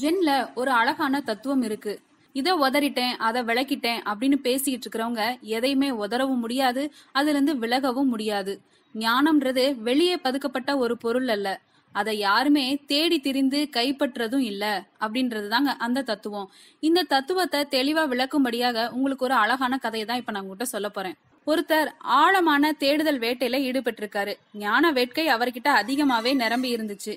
ஜென்ல ஒரு அழகான தத்துவம் இருக்கு இதை உதறிட்டேன் அதை விளக்கிட்டேன் அப்படின்னு பேசிட்டு இருக்கிறவங்க எதையுமே உதறவும் முடியாது அதுல இருந்து விலகவும் முடியாது ஞானம்ன்றது வெளியே பதுக்கப்பட்ட ஒரு பொருள் அல்ல அதை யாருமே தேடி திரிந்து கைப்பற்றதும் இல்ல அப்படின்றது தாங்க அந்த தத்துவம் இந்த தத்துவத்தை தெளிவா விளக்கும்படியாக உங்களுக்கு ஒரு அழகான கதையை தான் இப்ப நான் உங்ககிட்ட சொல்ல போறேன் ஒருத்தர் ஆழமான தேடுதல் வேட்டையில ஈடுபட்டிருக்காரு ஞான வேட்கை அவர்கிட்ட அதிகமாவே நிரம்பி இருந்துச்சு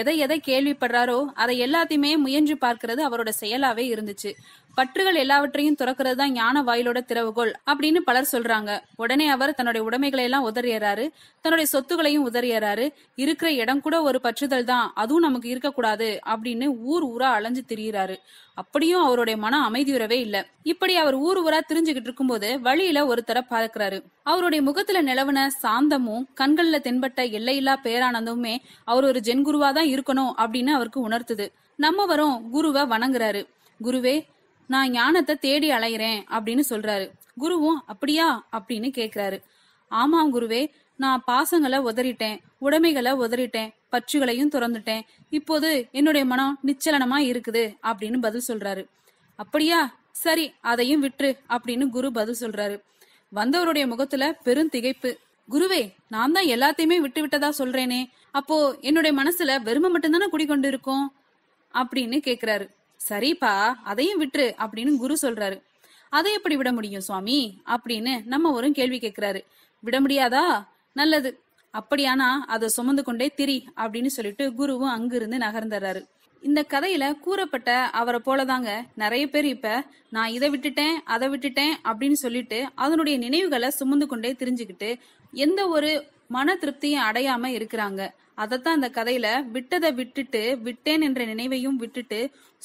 எதை எதை கேள்விப்படுறாரோ அதை எல்லாத்தையுமே முயன்று பார்க்கறது அவரோட செயலாவே இருந்துச்சு பற்றுகள் எல்லாவற்றையும் துறக்கிறது தான் ஞான வாயிலோட திறவுகோள் அப்படின்னு பலர் சொல்றாங்க உடனே அவர் தன்னுடைய உடைமைகளை எல்லாம் உதறியறாரு தன்னுடைய சொத்துகளையும் உதறியறாரு இருக்கிற இடம் கூட ஒரு பற்றுதல் தான் அதுவும் நமக்கு இருக்கக்கூடாது அப்படின்னு ஊர் ஊரா அலைஞ்சு திரியிறாரு அப்படியும் அவருடைய மன அமைதியுறவே இல்ல இப்படி அவர் ஊர் ஊரா திரிஞ்சுகிட்டு இருக்கும்போது வழியில தர பார்க்கிறாரு அவருடைய முகத்துல நிலவுன சாந்தமும் கண்கள்ல தென்பட்ட எல்லையில்லா பேரானந்தமுமே அவர் ஒரு ஜென்குருவா தான் இருக்கணும் அப்படின்னு அவருக்கு உணர்த்துது நம்மவரும் குருவை வணங்குறாரு குருவே நான் ஞானத்தை தேடி அலைகிறேன் அப்படின்னு சொல்றாரு குருவும் அப்படியா அப்படின்னு கேக்குறாரு ஆமாம் குருவே நான் பாசங்களை உதறிட்டேன் உடைமைகளை உதறிட்டேன் பற்றுகளையும் துறந்துட்டேன் இப்போது என்னுடைய மனம் நிச்சலனமா இருக்குது அப்படின்னு பதில் சொல்றாரு அப்படியா சரி அதையும் விட்டுரு அப்படின்னு குரு பதில் சொல்றாரு வந்தவருடைய முகத்துல பெரும் திகைப்பு குருவே நான் தான் எல்லாத்தையுமே விட்டு விட்டதா சொல்றேனே அப்போ என்னுடைய மனசுல வெறுமை மட்டும்தானே குடிக்கொண்டு இருக்கும் அப்படின்னு கேக்குறாரு சரிப்பா அதையும் விட்டுரு அப்படின்னு குரு சொல்றாரு அதை எப்படி விட முடியும் சுவாமி அப்படின்னு நம்ம ஒரு கேள்வி கேட்கிறாரு விட முடியாதா நல்லது அப்படியானா அதை சுமந்து கொண்டே திரி அப்படின்னு சொல்லிட்டு குருவும் அங்கிருந்து நகர்ந்துறாரு இந்த கதையில கூறப்பட்ட அவரை போலதாங்க நிறைய பேர் இப்ப நான் இதை விட்டுட்டேன் அதை விட்டுட்டேன் அப்படின்னு சொல்லிட்டு அதனுடைய நினைவுகளை சுமந்து கொண்டே தெரிஞ்சுக்கிட்டு எந்த ஒரு மன திருப்தியும் அடையாம இருக்கிறாங்க அதைத்தான் அந்த கதையில விட்டதை விட்டுட்டு விட்டேன் என்ற நினைவையும் விட்டுட்டு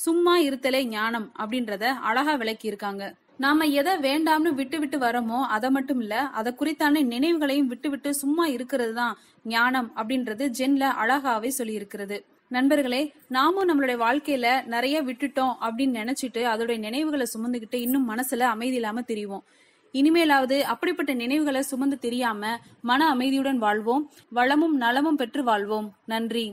சும்மா இருத்தலே ஞானம் அப்படின்றத அழகா விளக்கி இருக்காங்க நாம எதை வேண்டாம்னு விட்டு விட்டு வரோமோ அதை மட்டும் இல்ல அதை குறித்தான நினைவுகளையும் விட்டு விட்டு சும்மா இருக்கிறது தான் ஞானம் அப்படின்றது ஜென்ல அழகாவே சொல்லி இருக்கிறது நண்பர்களே நாமும் நம்மளுடைய வாழ்க்கையில நிறைய விட்டுட்டோம் அப்படின்னு நினைச்சிட்டு அதோடைய நினைவுகளை சுமந்துகிட்டு இன்னும் மனசுல அமைதி இல்லாம தெரியுவோம் இனிமேலாவது அப்படிப்பட்ட நினைவுகளை சுமந்து தெரியாம மன அமைதியுடன் வாழ்வோம் வளமும் நலமும் பெற்று வாழ்வோம் நன்றி